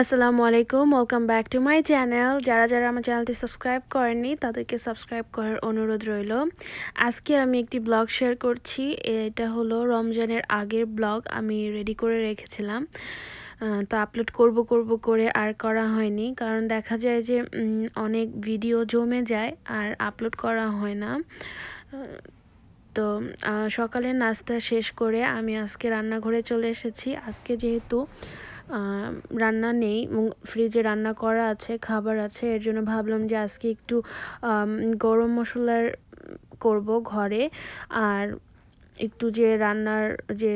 আসসালামু আলাইকুম welcome back to my channel যারা যারা আমার চ্যানেলটি সাবস্ক্রাইব করেননি তাদেরকে সাবস্ক্রাইব করার অনুরোধ রইল আজকে আমি একটি ব্লগ শেয়ার করছি এটা হলো রমজানের আগের ব্লগ আমি রেডি করে রেখেছিলাম তো আপলোড করব করব করে আর করা হয়নি কারণ দেখা যায় যে অনেক ভিডিও জমে যায় আর আপলোড করা হয় না তো সকালে নাস্তা শেষ করে আমি আজকে রান্নাঘরে চলে এসেছি আজকে যেহেতু রান্না নেই ফ্রিজে রান্না করা আছে খাবার আছে এর জন্য ভাবলাম যে আজকে একটু গরম মশলার করব ঘরে আর একটু যে রান্নার যে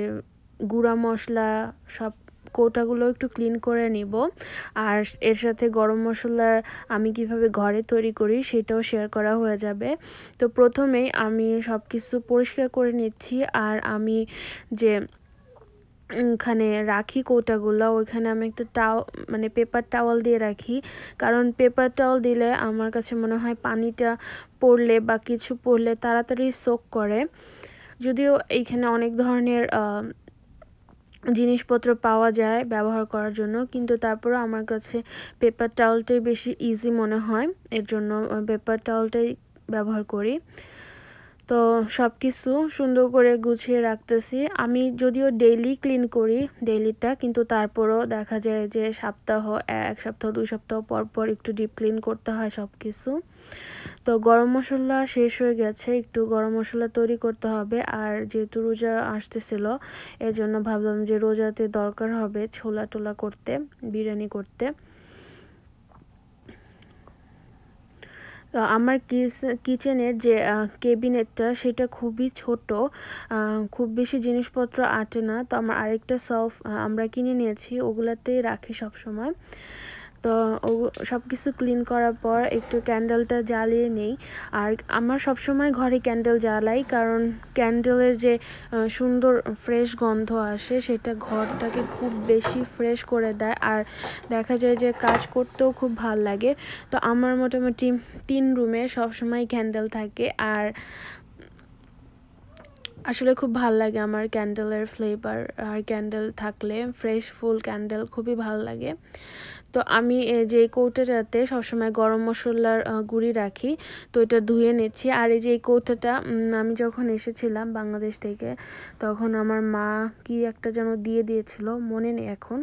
গুঁড়া মশলা সব কৌটাগুলো একটু ক্লিন করে নিব আর এর সাথে গরম মশলা আমি কিভাবে ঘরে তৈরি করি সেটাও শেয়ার করা হয়ে যাবে তো প্রথমেই আমি সব কিছু পরিষ্কার করে নিচ্ছি আর আমি যে ওখানে রাখি কৌটাগুলো ওইখানে আমি একটু টাও মানে পেপার টাওয়াল দিয়ে রাখি কারণ পেপার টাওয়াল দিলে আমার কাছে মনে হয় পানিটা পড়লে বা কিছু পড়লে তাড়াতাড়ি শোক করে যদিও এইখানে অনেক ধরনের জিনিসপত্র পাওয়া যায় ব্যবহার করার জন্য কিন্তু তারপরও আমার কাছে পেপার টাওয়ালটাই বেশি ইজি মনে হয় এর জন্য পেপার টাওয়ালটাই ব্যবহার করি তো সব কিছু সুন্দর করে গুছিয়ে রাখতেছি আমি যদিও ডেইলি ক্লিন করি ডেইলিটা কিন্তু তারপরও দেখা যায় যে সপ্তাহ এক সপ্তাহ দুই সপ্তাহ পর পর একটু ডিপ ক্লিন করতে হয় সব কিছু তো গরম মশলা শেষ হয়ে গেছে একটু গরম মশলা তৈরি করতে হবে আর যেহেতু রোজা আসতেছিল এজন্য ভাবলাম যে রোজাতে দরকার হবে ছোলা টোলা করতে বিরিয়ানি করতে আমার কিচেনের যে কেবিনেটটা সেটা খুবই ছোট খুব বেশি জিনিসপত্র আটে না তো আমার আরেকটা সল্ফ আমরা কিনে নিয়েছি ওগুলাতেই রাখি সবসময় তো সব কিছু ক্লিন করার পর একটু ক্যান্ডেলটা জ্বালিয়ে নেই আর আমার সব সময় ঘরে ক্যান্ডেল জ্বালাই কারণ ক্যান্ডেলের যে সুন্দর ফ্রেশ গন্ধ আসে সেটা ঘরটাকে খুব বেশি ফ্রেশ করে দেয় আর দেখা যায় যে কাজ করতেও খুব ভাল লাগে তো আমার মোটামুটি তিন রুমে সব সময় ক্যান্ডেল থাকে আর আসলে খুব ভাল লাগে আমার ক্যান্ডেলের ফ্লেভার আর ক্যান্ডেল থাকলে ফ্রেশ ফুল ক্যান্ডেল খুবই ভাল লাগে তো আমি যে কৌটাটাতে সবসময় গরম মশলার গুঁড়ি রাখি তো এটা ধুয়ে নিচ্ছি আর এই যে এই কৌটাটা আমি যখন এসেছিলাম বাংলাদেশ থেকে তখন আমার মা কি একটা যেন দিয়ে দিয়েছিল মনে নেই এখন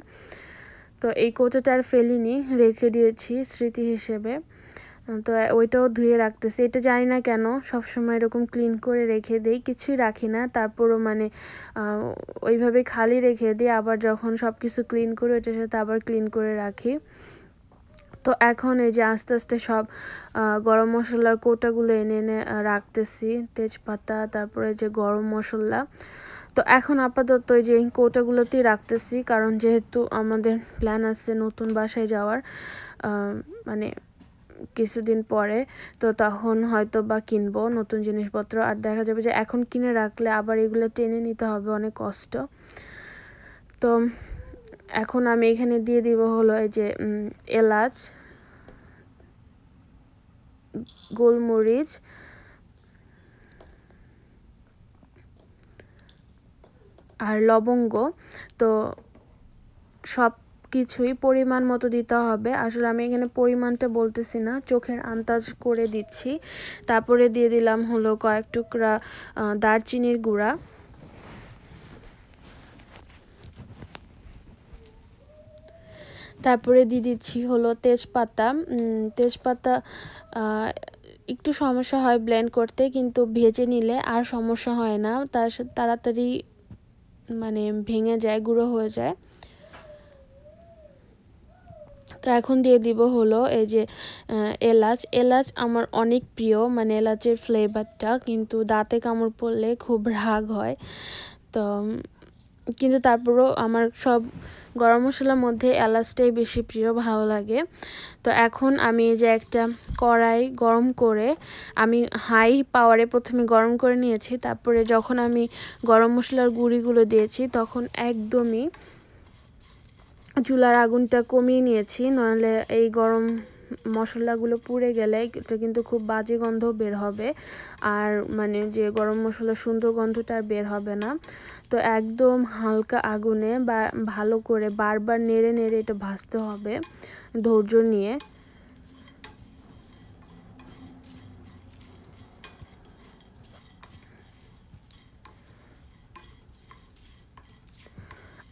তো এই কৌটাটা আর ফেলিনি রেখে দিয়েছি স্মৃতি হিসেবে তো ওইটাও ধুয়ে রাখতেছি এটা জানি না কেন সব সময় এরকম ক্লিন করে রেখে দিই কিছুই রাখি না তারপরও মানে ওইভাবে খালি রেখে দিই আবার যখন সব কিছু ক্লিন করে ওইটার সাথে আবার ক্লিন করে রাখি তো এখন এই যে আস্তে আস্তে সব গরম মশলার কোটাগুলো এনে এনে রাখতেছি তেজপাতা তারপরে যে গরম মশলা তো এখন আপাতত ওই যে কোটাগুলোতেই রাখতেছি কারণ যেহেতু আমাদের প্ল্যান আছে নতুন বাসায় যাওয়ার মানে কিছুদিন পরে তো তখন হয়তো বা কিনবো নতুন জিনিসপত্র আর দেখা যাবে যে এখন কিনে রাখলে আবার এগুলো টেনে নিতে হবে অনেক কষ্ট তো এখন আমি এখানে দিয়ে দিব হলো এই যে এলাচ গোলমরিচ আর লবঙ্গ তো সব কিছুই পরিমাণ মতো দিতে হবে আসলে আমি এখানে পরিমাণটা বলতেছি না চোখের আন্দাজ করে দিচ্ছি তারপরে দিয়ে দিলাম হলো কয়েক টুকরা দারচিনির গুঁড়া তারপরে দিয়ে দিচ্ছি হলো তেজপাতা তেজপাতা একটু সমস্যা হয় ব্লেন্ড করতে কিন্তু ভেজে নিলে আর সমস্যা হয় না তার তাড়াতাড়ি মানে ভেঙে যায় গুঁড়ো হয়ে যায় তো এখন দিয়ে দিব হলো এই যে এলাচ এলাচ আমার অনেক প্রিয় মানে এলাচের ফ্লেভারটা কিন্তু দাঁতে কামড় পড়লে খুব রাগ হয় তো কিন্তু তারপরেও আমার সব গরম মশলার মধ্যে এলাচটাই বেশি প্রিয় ভালো লাগে তো এখন আমি যে একটা কড়াই গরম করে আমি হাই পাওয়ারে প্রথমে গরম করে নিয়েছি তারপরে যখন আমি গরম মশলার গুঁড়িগুলো দিয়েছি তখন একদমই চুলার আগুনটা কমিয়ে নিয়েছি নইলে এই গরম মশলাগুলো পুড়ে গেলে এটা কিন্তু খুব বাজে গন্ধ বের হবে আর মানে যে গরম মশলা সুন্দর গন্ধটা আর বের হবে না তো একদম হালকা আগুনে বা ভালো করে বারবার নেড়ে নেড়ে এটা ভাজতে হবে ধৈর্য নিয়ে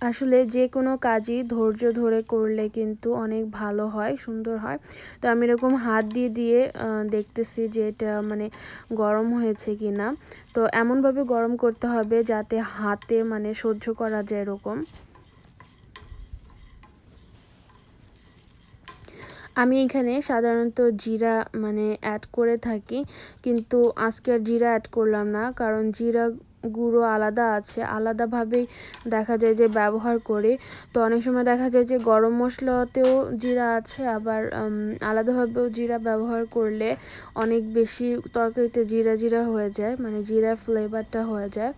আসলে যে কোনো কাজই ধৈর্য ধরে করলে কিন্তু অনেক ভালো হয় সুন্দর হয় তো আমি এরকম হাত দিয়ে দিয়ে দেখতেছি যে এটা মানে গরম হয়েছে কি না তো এমনভাবে গরম করতে হবে যাতে হাতে মানে সহ্য করা যায় এরকম আমি এখানে সাধারণত জিরা মানে অ্যাড করে থাকি কিন্তু আজকে আর জিরা অ্যাড করলাম না কারণ জিরা গুঁড়ো আলাদা আছে আলাদাভাবেই দেখা যায় যে ব্যবহার করে তো অনেক সময় দেখা যায় যে গরম মশলাতেও জিরা আছে আবার আলাদাভাবেও জিরা ব্যবহার করলে অনেক বেশি তরকারিতে জিরা জিরা হয়ে যায় মানে জিরা ফ্লেভারটা হয়ে যায়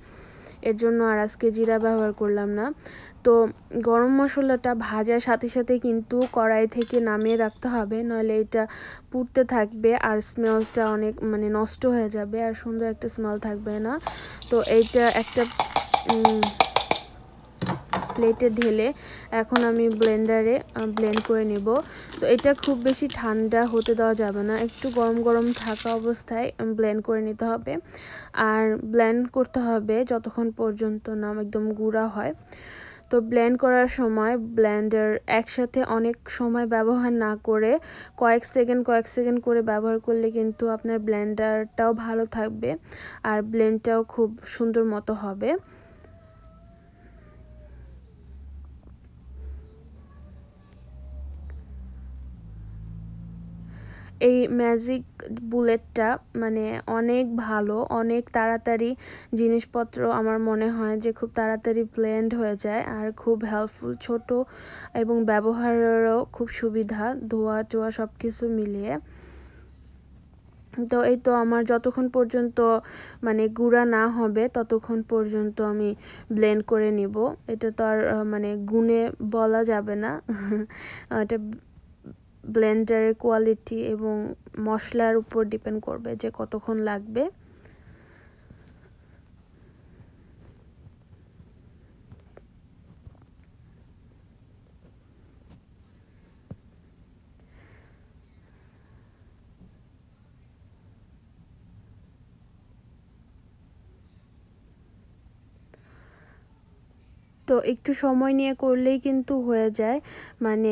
এর জন্য আর আজকে জিরা ব্যবহার করলাম না তো গরম মশলাটা ভাজার সাথে সাথে কিন্তু কড়াই থেকে নামিয়ে রাখতে হবে নইলে এটা পুড়তে থাকবে আর স্মেলটা অনেক মানে নষ্ট হয়ে যাবে আর সুন্দর একটা স্মেল থাকবে না তো এইটা একটা প্লেটে ঢেলে এখন আমি ব্লেন্ডারে ব্লেন্ড করে নেব তো এটা খুব বেশি ঠান্ডা হতে দেওয়া যাবে না একটু গরম গরম থাকা অবস্থায় ব্লেন্ড করে নিতে হবে আর ব্লেন্ড করতে হবে যতক্ষণ পর্যন্ত না একদম গুঁড়া হয় তো ব্লেন্ড করার সময় ব্লেন্ডার একসাথে অনেক সময় ব্যবহার না করে কয়েক সেকেন্ড কয়েক সেকেন্ড করে ব্যবহার করলে কিন্তু আপনার ব্লেন্ডারটাও ভালো থাকবে আর ব্লেন্ডটাও খুব সুন্দর মতো হবে এই ম্যাজিক বুলেটটা মানে অনেক ভালো অনেক তাড়াতাড়ি জিনিসপত্র আমার মনে হয় যে খুব তাড়াতাড়ি ব্লেন্ড হয়ে যায় আর খুব হেল্পফুল ছোট এবং ব্যবহারেরও খুব সুবিধা ধোয়া টোয়া সব কিছু মিলিয়ে তো এই তো আমার যতক্ষণ পর্যন্ত মানে গুঁড়া না হবে ততক্ষণ পর্যন্ত আমি ব্লেন্ড করে নিব এটা তো আর মানে গুণে বলা যাবে না এটা ব্লেন্ডারের কোয়ালিটি এবং মশলার উপর ডিপেন্ড করবে যে কতক্ষণ লাগবে তো একটু সময় নিয়ে করলেই কিন্তু হয়ে যায় মানে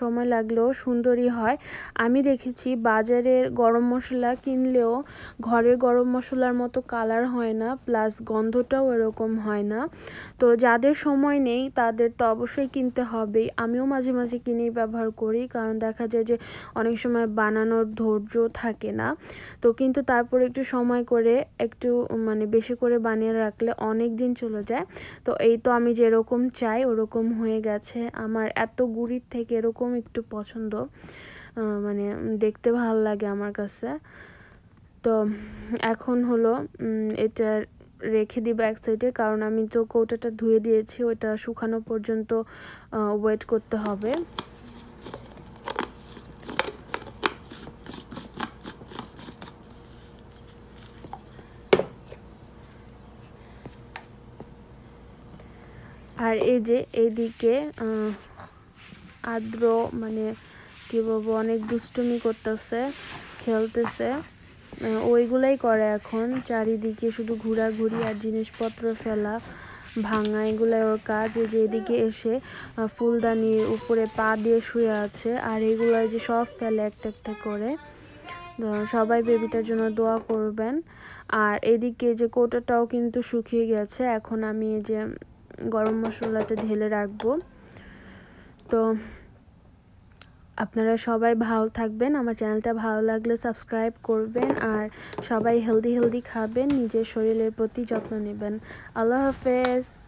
সময় লাগলেও সুন্দরই হয় আমি দেখেছি বাজারের গরম মশলা কিনলেও ঘরের গরম মশলার মতো কালার হয় না প্লাস গন্ধটাও এরকম হয় না তো যাদের সময় নেই তাদের তো অবশ্যই কিনতে হবেই আমিও মাঝে মাঝে কিনেই ব্যবহার করি কারণ দেখা যায় যে অনেক সময় বানানোর ধৈর্য থাকে না তো কিন্তু তারপরে একটু সময় করে একটু মানে বেশি করে বানিয়ে রাখলে অনেক দিন চলে যায় তো এই তো আমি যেরকম চাই ওরকম হয়ে গেছে আমার এত গুড়ির থেকে এরকম একটু পছন্দ মানে দেখতে ভাল লাগে আমার কাছে তো এখন হলো এটা রেখে দিব এক সাইডে কারণ আমি তো কৌটাটা ধুয়ে দিয়েছি ওটা শুকানো পর্যন্ত ওয়েট করতে হবে আর এই যে এইদিকে আদ্র মানে কী বলবো অনেক দুষ্টুমি করতেছে খেলতেছে ওইগুলাই করে এখন চারিদিকে শুধু ঘোরাঘুরি আর জিনিসপত্র ফেলা ভাঙা এগুলাই ওর কাজ এই যে এদিকে এসে ফুলদানির উপরে পা দিয়ে শুয়ে আছে আর এগুলো যে সব ফেলে একটা একটা করে সবাই বেবিটার জন্য দোয়া করবেন আর এদিকে যে কোটাটাও কিন্তু শুকিয়ে গেছে এখন আমি যে গরম মশলাটা ঢেলে রাখবো তো আপনারা সবাই ভালো থাকবেন আমার চ্যানেলটা ভালো লাগলে সাবস্ক্রাইব করবেন আর সবাই হেলদি হেলদি খাবেন নিজের শরীরের প্রতি যত্ন নেবেন আল্লাহ হাফেজ